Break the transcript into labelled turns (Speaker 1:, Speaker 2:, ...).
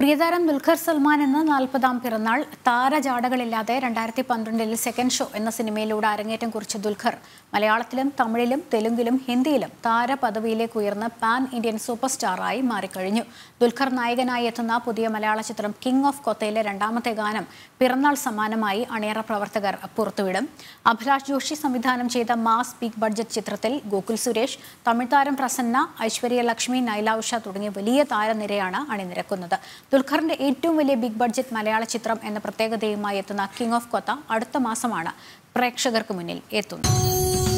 Speaker 1: പ്രിയതാരം ദുൽഖർ സൽമാൻ എന്ന നാൽപ്പതാം പിറന്നാൾ താരജാടകളില്ലാതെ രണ്ടായിരത്തി പന്ത്രണ്ടിൽ സെക്കൻഡ് ഷോ എന്ന സിനിമയിലൂടെ അരങ്ങേറ്റം കുറിച്ച ദുൽഖർ മലയാളത്തിലും തമിഴിലും തെലുങ്കിലും ഹിന്ദിയിലും താര പദവിയിലേക്ക് ഉയർന്ന് പാൻ ഇന്ത്യൻ സൂപ്പർ സ്റ്റാറായി മാറിക്കഴിഞ്ഞു ദുൽഖർ നായകനായി എത്തുന്ന പുതിയ മലയാള ചിത്രം കിങ് ഓഫ് കൊത്തയിലെ രണ്ടാമത്തെ ഗാനം പിറന്നാൾ സമ്മാനമായി അണിയറ പ്രവർത്തകർ പുറത്തുവിടും അഭിലാഷ് ജോഷി സംവിധാനം ചെയ്ത മാസ് ബിഗ് ബഡ്ജറ്റ് ചിത്രത്തിൽ ഗോകുൽ സുരേഷ് തമിഴ് താരം പ്രസന്ന ഐശ്വര്യ ലക്ഷ്മി നൈല തുടങ്ങിയ വലിയ താരനിരയാണ് അണിനിരക്കുന്നത് ദുൽഖറിന്റെ ഏറ്റവും വലിയ ബിഗ് ബഡ്ജറ്റ് മലയാള ചിത്രം എന്ന പ്രത്യേകതയുമായി എത്തുന്ന കിങ് ഓഫ് കൊത്ത അടുത്ത മാസമാണ് പ്രേക്ഷകർക്ക് മുന്നിൽ എത്തുന്നത്